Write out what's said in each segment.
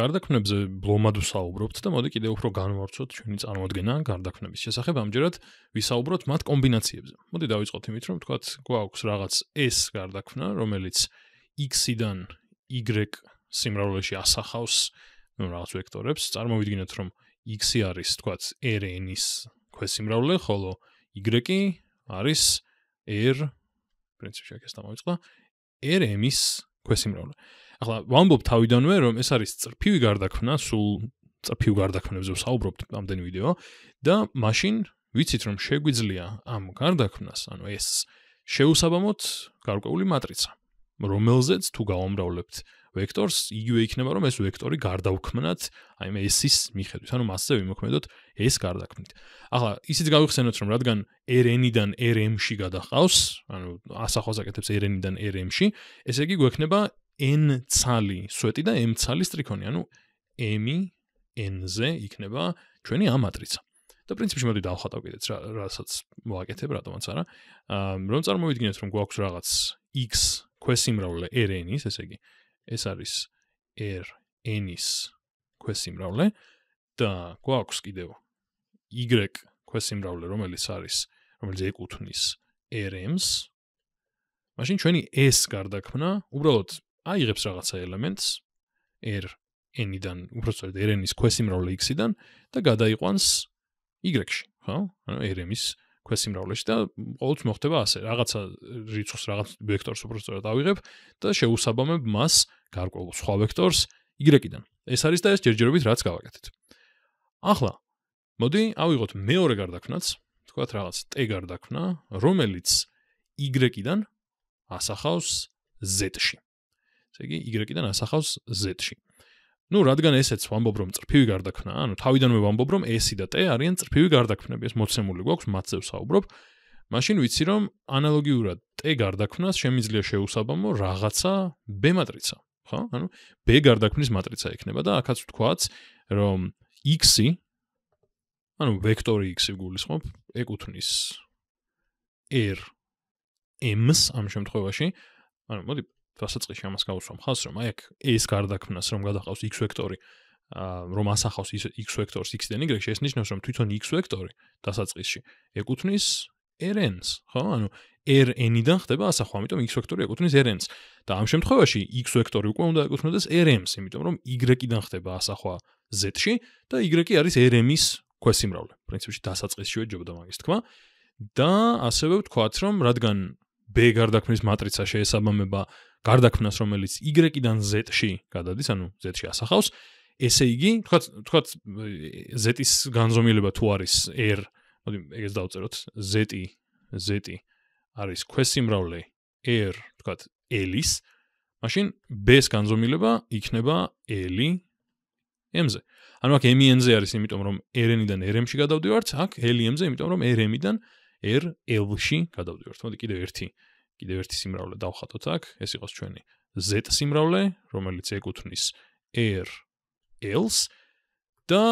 გარდაქმნებზე ბლომად ვსაუბრობთ და მოდი კიდევ უფრო განვავრცოთ ჩვენი წარმოადგენა გარდაქმნების შესახებ. ამჯერად ვისაუბროთ მათ კომბინაციებზე. მოდი დავიწყოთ იმით, რომ თქვათ გვაქვს რაღაც S გარდაქმნა, რომელიც X-დან Y სიმრავლეში ასახავს ну რაღაც ვექტორებს. წარმოვიდგინოთ, რომ X-ი არის თქვათ R-ის ქვესიმრავლე, ხოლო Y-ი არის R პრინციპში, აქეს დამოვიწყდა R-ის ქვესიმრავლე. ახლა ვამბობ თავიდანვე რომ ეს არის წრფივი გარდაქმნა სულ წრფივ გარდაქმნებზე ვსაუბრობთ ამდენ ვიდეო და მაშინ ვიცით რომ შეგვიძლია ამ გარდაქმნას ანუ ეს შეუსაბამოთ გარკვეული матриცა რომელზეც თუ გავამრავლებთ ვექტორს იგივე იქნება რომ ეს ვექტორი გარდავქმნათ აი ეს ის მიხედვით ანუ მასზე ვიმოქმედოთ ეს გარდაქმნით ახლა ისიც გავიხსენოთ რომ რადგან RN-დან RM-ში გადახავს ანუ ასახვას აკეთებს RN-დან RM-ში ესე იგი გვექნება n ცალი სვეტი და m ცალი სტრიქონი, ანუ m-ი n-ზე იქნება ჩვენი ამ матриცა. და პრინციპში მოდი დავხატავ კიდეც რა, რასაც მოაკეთებ, რატომაც არა. აა რომ წარმოვიდგინოთ, რომ გვაქვს რაღაც x ქვესიმრავლე rn-ის, ესე იგი, ეს არის rn-ის ქვესიმრავლე და გვაქვს კიდევ y ქვესიმრავლე, რომელიც არის, რომელიც ეკუთვნის rm-ს. მაშინ ჩვენი s გარდაქმნა, უბრალოდ აიღებს რაღაცა ელემენტს r n-დან, უფრო სწორედ r-ის ქვესიმრავლე x-დან და გადაიყვანს y-ში, ხო? ანუ r-ის ქვესიმრავლეში და ყოველთვის მოხდება ასე, რაღაცა რიცხვს, რაღაც ვექტორს უფრო სწორედ ავიღებ და შეუსაბამებ მას გარკვეულ სხვა ვექტორს y-დან. ეს არის და ეს ჯერჯერობით რაც გავაკეთეთ. ახლა მოდი ავიღოთ მეორე გარდაქმნაც, თქვათ რაღაც t გარდაქმნა, რომელიც y-დან ასახავს z-ში. ესე იგი Y-დან ასახავს Z-ში. ну радგან ესეც ვამბობ რომ წრფივი გარდაქმნა ანუ თავიდანვე ვამბობ რომ s და t არიან წრფივი გარდაქმნები ეს მოცემული გვაქვს მათზე ვსაუბრობ მაშინ ვიცი რომ ანალოგიურად t გარდაქმნას შემიძლია შეუსაბამო რაღაცა b матриცა ხო ანუ b გარდაქმნის матриცა ექნება და ახაც ვთქვათ რომ x ანუ ვექტორი x გულისხმობ ეკუთვნის r m-ს ამ შემთხვევაში ანუ მოდი დასაწყისში ამას გავუსვამ ხალხს რომ აი აქ ეს გარდაქმნას რომ გადაყავს x ვექტორი რომ ასახავს ის x ვექტორს x დენ y-ში ეს ნიშნავს რომ თვითონ x ვექტორი დასაწყისში ეკუთვნის rn-ს ხო ანუ rn-იდან ხდება ასახვა ამიტომ x ვექტორი ეკუთვნის rn-ს და ამ შემთხვევაში x ვექტორი უკვე უნდა ეკუთვნოდეს rm-ს იმიტომ რომ y-დან ხდება ასახვა z-ში და y არის rm-ის ქვესიმრავლე პრინციპში დასაწყისშივე ჯობდა მაგის თქმა და ასევე ვთქვათ რომ რადგან b გარდაქმნის матриცა შეესაბამება გარდაქმნას, რომელიც Y-დან Z-ში გადადის, ანუ Z-ში ასახავს, ესე იგი, თქვათ, თქვათ Z-ის განზომილება თუ არის R, მოდი ეგეც დავწეროთ, Z, Z არის ქვესიმრავლე R, თქვათ L-ის, მაშინ B-ს განზომილება იქნება L M-ზე. ანუ აქ M-ი-ზე არის, იმიტომ რომ R-ნიდან R-M-ში გადავდივართ, აქ L-ი-ზე, იმიტომ რომ R-M-იდან R-L-ში გადავდივართ. მოდი კიდევ ერთი კიდევ ერთი სიმრავლე დავხატოთ აქ. ეს იყოს ჩვენი Z სიმრავლე, რომელიც ეკუთვნის R L's და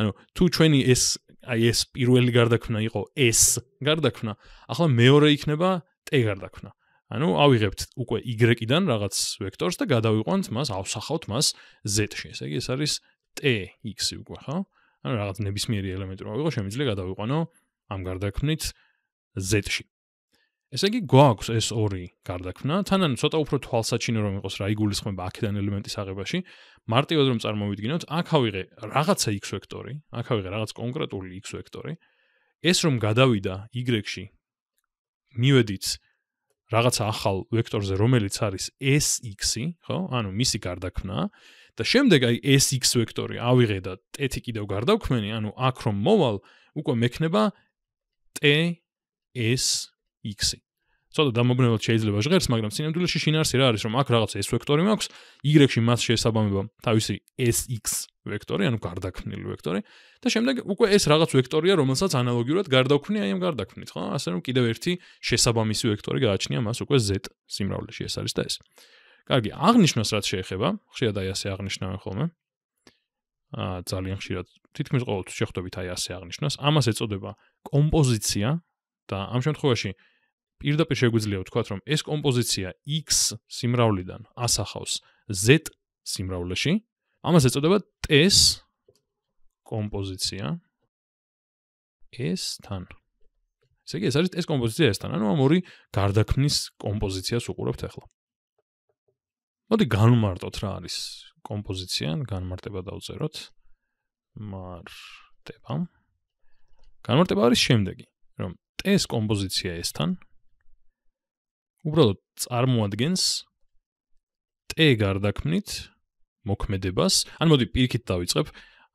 ანუ თუ ჩვენი ეს აი ეს პირველი გარდაქმნა იყო S გარდაქმნა, ახლა მეორე იქნება T გარდაქმნა. ანუ ავიღებთ უკვე Y-დან რაღაც ვექტორს და გადავიყვანთ მას, ავსახავთ მას Z-ში. ესე იგი ეს არის T X-ი უკვე, ხო? ანუ რაღაც ნებისმიერი ელემენტი რომ ავიღო, შემიძლია გადავიყვანო ამ გარდაქმნით Z-ში. ესე იგი გვაქვს ეს ორი გარდაქმნა, თანან ცოტა უფრო თვალსაჩინო რომ იყოს რა იგულისხმება აქედან ელემენტის აღებაში, მარტივად რომ წარმოვიდგინოთ, აქ ავიღე რაღაცა x ვექტორი, აქ ავიღე რაღაც კონკრეტული x ვექტორი. ეს რომ გადავიდა y-ში, მივედით რაღაცა ახალ ვექტორზე, რომელიც არის sx-ი, ხო? ანუ მისი გარდაქმნა და შემდეგ აი sx ვექტორი ავიღე და ტეთი კიდევ გარდავქმენი, ანუ აქ რომ მოვალ, უკვე მექნება t s x-ი. ცოტა დამობნელად შეიძლება ჟღერს, მაგრამ სინამდვილეში შინაარსი რა არის, რომ აქ რაღაცა S ვექტორი მაქვს, Y-ში მას შეესაბამება თავისი SX ვექტორი, ანუ გარდაქმნილი ვექტორი და შემდეგ უკვე ეს რაღაც ვექტორია, რომელსაც ანალოგიურად გარდაქმნი აი ამ გარდაქმნით, ხო? ასე რომ კიდევ ერთი შესაბამისი ვექტორი გააჩნია მას უკვე Z სიმრავლეში, ეს არის და ეს. კარგი, აღნიშნოს რაც შეეხება, ხშირად აი ასე აღნიშნავენ ხოლმე. აა ძალიან ხშირად თითქმის ყოველთვის შეხვდებით აი ასე აღნიშნოს. ამას ეწოდება კომპოზიცია და ამ შემთხვევაში პირდაპირ შეგვიძლია ვთქვათ, რომ ეს კომპოზიცია X სიმრავლიდან ასახავს Z სიმრავლეში. ამას ეწოდება T-ს კომპოზიცია S-თან. ესე იგი, ეს არის T-ს კომპოზიცია S-თან. ანუ ამ ორი გარდაქმნის კომპოზიციას უყურებთ ახლა. მოდი განმარტოთ რა არის კომპოზიცია, განმარტება დავწეროთ. მარტება. განმარტება არის შემდეგი, რომ T-ს კომპოზიცია S-თან უბრალოდ წარმოადგენს t გარდაქმნით მოქმედებას. ან მოდი პირიქით დავიწყებ.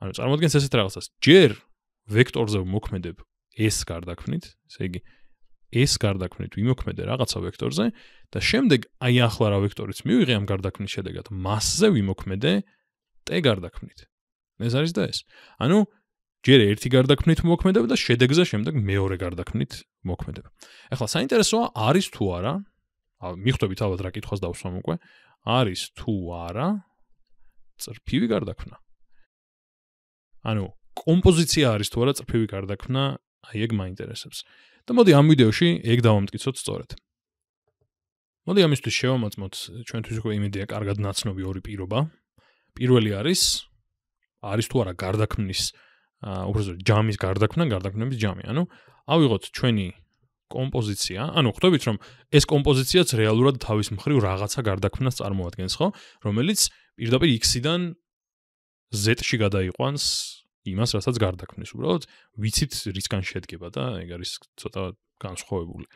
ანუ წარმოადგენს ესეთ რაღაცას. ჯერ ვექტორზე მოქმედებ s გარდაქმნით, ესე იგი s გარდაქმნით ვიმოქმედე რაღაცა ვექტორზე და შემდეგ აი ახლა რა ვექტორიც მივიღე ამ გარდაქმნის შედეგად, მასზე ვიმოქმედე t გარდაქმნით. ეს არის და ეს. ანუ ჯერ ერთი გარდაქმნით მოქმედებ და შედეგზე შემდეგ მეორე გარდაქმნით მოქმედებ. ახლა საინტერესოა არის თუ არა მიხვდებით ალბათ რა კითხვას დავსვამ უკვე არის თუ არა წრფივი გარდაქმნა ანუ კომპოზიცია არის თუ არა წრფივი გარდაქმნა აი ეგ მაინტერესებს და მოდი ამ ვიდეოში ეგ დავამტკიცოთ სწორედ მოდი ამისთვის შევამოწმოთ ჩვენთვის უკვე იმედია კარგად ნაცნობი ორი პირობა პირველი არის არის თუ არა გარდაქმნის უბრალოდ ჯამის გარდაქმნა გარდაქმნების ჯამი ანუ ავიღოთ ჩვენი კომპოზიცია, ანუ ხვდებით რომ ეს კომპოზიციაც რეალურად თავის მხრივ რაღაცა გარდაქმნას წარმოადგენს, ხო? რომელიც პირდაპირ X-დან Z-ში გადაიყვანს იმას, რასაც გარდაქმნის. უბრალოდ ვიცით რისგან შედგება და ეგ არის ცოტა განსხვავებული.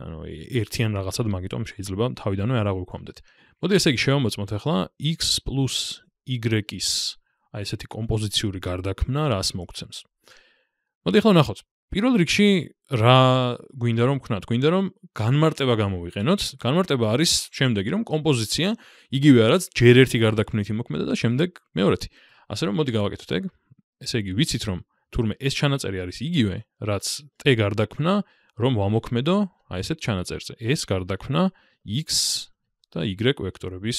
ანუ ერთიან რაღაცად მაგიტომ შეიძლება თავიდანვე არ აღვიქვამდეთ. მოდი ესე იგი შევამოწმოთ ახლა X + Y-ის აი ესეთი კომპოზიციური გარდაქმნა რას მოგცემს. მოდი ახლა ნახოთ. პირველ რიგში რა გვინდა რომ ვქნათ? გვინდა რომ განმარტება გამოვიყენოთ. განმარტება არის შემდეგი რომ კომპოზიცია იგივე არაც ჯერ ერთი გარდაქმნითი მოქმედა და შემდეგ მეორეთი. ასე რომ მოდი გავაკეთოთ ეგ. ესე იგი ვიცით რომ თურმე ეს ჩანაწერი არის იგივე რაც t გარდაქმნა რომ ვამოქმედო აი ესეთ ჩანაწერზე. ეს გარდაქმნა x და y ვექტორების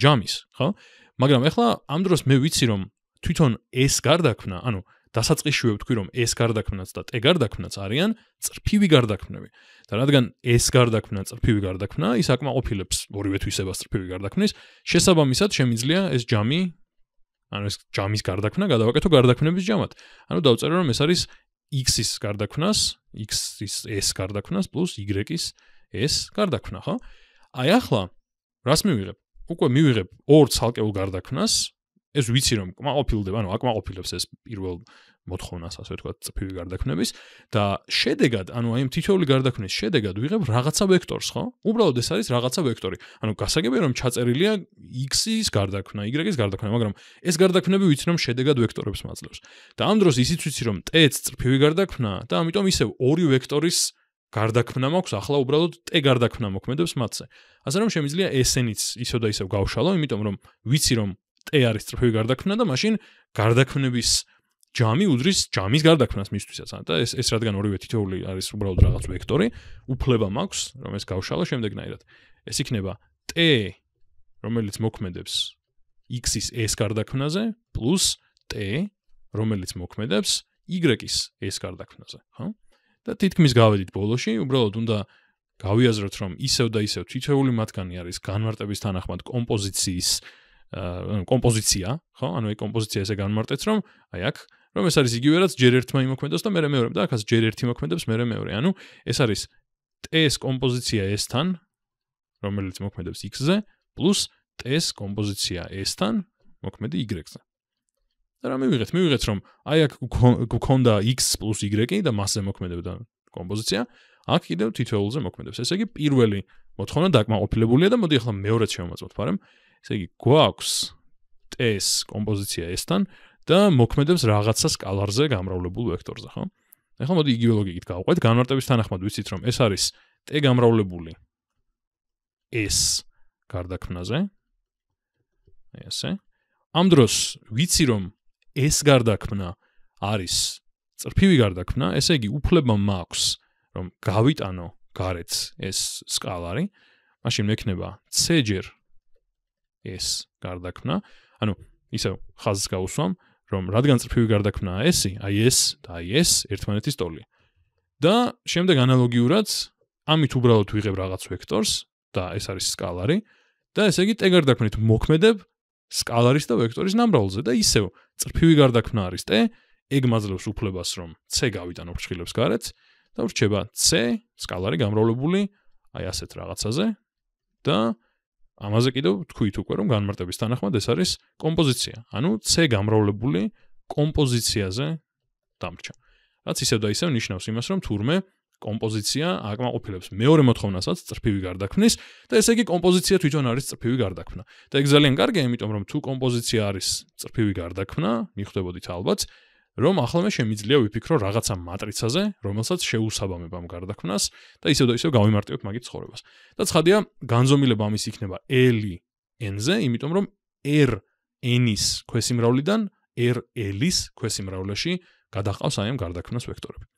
ჯამის, ხო? მაგრამ ეხლა ამ დროს მე ვიცი რომ თვითონ ეს გარდაქმნა, ანუ დასაწყისშივე ვთქვი რომ ეს გარდაქმნაც და ტე გარდაქმნაც არიან წრფივი გარდაქმნები და რადგან ეს გარდაქმნა წრფივი გარდაქმნა ის აკმაყოფილებს ორივე თვისებას წრფივი გარდაქმნის შესაბამისად შემიძლია ეს ჯამი ანუ ეს ჯამის გარდაქმნა გადავაკეთო გარდაქმნების ჯამად ანუ დავწერო რომ ეს არის x-ის გარდაქმნას x-ის s გარდაქმნას პლუს y-ის s გარდაქმნა ხო აი ახლა რას მივიღებ უკვე მივიღებ ორ ცალკეულ გარდაქმნას ეს ვიცი რომ კმაყოფილდება, ანუ აკმაყოფილებს ეს პირველ მოთხოვნას, ასე ვთქვათ, წფივი გარდაქმნების და შედეგად, ანუ აი ამ თითოეული გარდაქმნის შედეგად ვიღებ რაღაცა ვექტორს, ხო? უბრალოდ ეს არის რაღაცა ვექტორი. ანუ გასაგებია რომ ჩაწერილია x-ის გარდაქმნა, y-ის გარდაქმნა, მაგრამ ეს გარდაქმნები ვიცი რომ შედეგად ვექტორებს მაძლევს. და ამ დროს ისიც ვიცი რომ t-ს წფივი გარდაქმნა და ამიტომ ისევ ორი ვექტორის გარდაქმნა მაქვს, ახლა უბრალოდ t გარდაქმნა მოქმედებს მათზე. ასე რომ შემიძლია SN-იც ისო და ისევ გავშალო, იმიტომ რომ ვიცი რომ T არის წრფივი გარდაქმნა და მაშინ გარდაქმნების ჯამი უდრის ჯამის გარდაქმნას მისთვისაც ანუ და ეს ეს რადგან ორივე თითოეული არის უბრალოდ რაღაც ვექტორი უფლება მაქვს რომ ეს გავშალო შემდეგნაირად ეს იქნება T რომელიც მოქმედებს X-ის S გარდაქმნაზე პლუს T რომელიც მოქმედებს Y-ის S გარდაქმნაზე ხო და თითქმის გავედით ბოლოში უბრალოდ უნდა გავიაზროთ რომ ისევ და ისევ თითოეული მათგანი არის განმარტების თანახმად კომპოზიციის კომპოზიცია, ხო? ანუ ეს კომპოზიცია ესე განმარტეთ, რომ აი აქ რომ ეს არის იგივე რაც ჯერ ერთმა იმოქმედებს და მერე მეორემ და აქაც ჯერ ერთი მოქმედებს, მერე მეორე. ანუ ეს არის ტ-ის კომპოზიცია S-თან, რომელიც მოქმედებს X-ზე, პლუს ტ-ის კომპოზიცია S-თან მოქმედი Y-ზე. და რა მივიღეთ? მივიღეთ, რომ აი აქ გვქონდა X + Y და მასზე მოქმედებდა კომპოზიცია, აქ კიდევ თითოეულზე მოქმედებს. ესე იგი, პირველი მოთხოვნა დაკმაყოფილებულია და მოდი ახლა მეორეც შევამოწმოთ, ფარემ. ესე იგი გვაქვს ეს კომპოზიცია ესთან და მოქმედებს რაღაცა სკალარზე გამრავლებულ ვექტორზე, ხო? ახლა მოდი იგივე ლოგიკით გავყვეთ, განმარტების თანახმად ვიცით რომ ეს არის t გამრავლებული s გარდაქმნაზე. აი ესე. ამ დროს ვიცი რომ s გარდაქმნა არის წრფივი გარდაქმნა, ესე იგი უფლება მაქვს რომ გავიტანო გარეთ ეს სკალარი. მაშინ მექნება c ჯერ ეს გარდაქმნა. ანუ ისე ხაზს გავუსვამ, რომ რადგან წრფივი გარდაქმნაა ესი, აი ეს და აი ეს ერთმანეთის ტოლი. და შემდეგ ანალოგიურად ამით უბრალოდ ვიღებ რაღაც ვექტორს და ეს არის სკალარი და ესე იგი ტე გარდაქმნით მოქმედებ სკალარის და ვექტორის ნამრავლზე და ისევ წრფივი გარდაქმნა არის ტე ეგ მაძლევს უფლებას რომ c გავიტანო ფრჩხილებს გარეთ და ურჩება c სკალარი გამრავლებული აი ასეთ რაღაცაზე და ამაზე კიდევ თქვით უკვე რომ განმარტების თანახმად ეს არის კომპოზიცია. ანუ C გამრავლებული კომპოზიციაზე დამრჩა. რაც ისევ და ისევ ნიშნავს იმას, რომ თურმე კომპოზიცია აკმაყოფილებს მეორე მოთხოვნასაც წრფივი გარდაქმნის და ესე იგი კომპოზიცია თვითონ არის წრფივი გარდაქმნა. და ეგ ძალიან კარგია, იმიტომ რომ თუ კომპოზიცია არის წრფივი გარდაქმნა, მიხვდებოდით ალბათ, რომ ახლმე შემიძლია ვიფიქრო რაღაცა матриცაზე, რომელსაც შეუსაბამებ ამ გარდაქმნას და ისევ და ისევ გავიმარტივებ მაგით ცხოვრებას. და ცხადია, განზომილება ამის იქნება L n-ზე, იმიტომ რომ R n-ის ქვესიმრავლიდან R l-ის ქვესიმრავლეში გადაყავს აი ამ გარდაქმნას ვექტორები.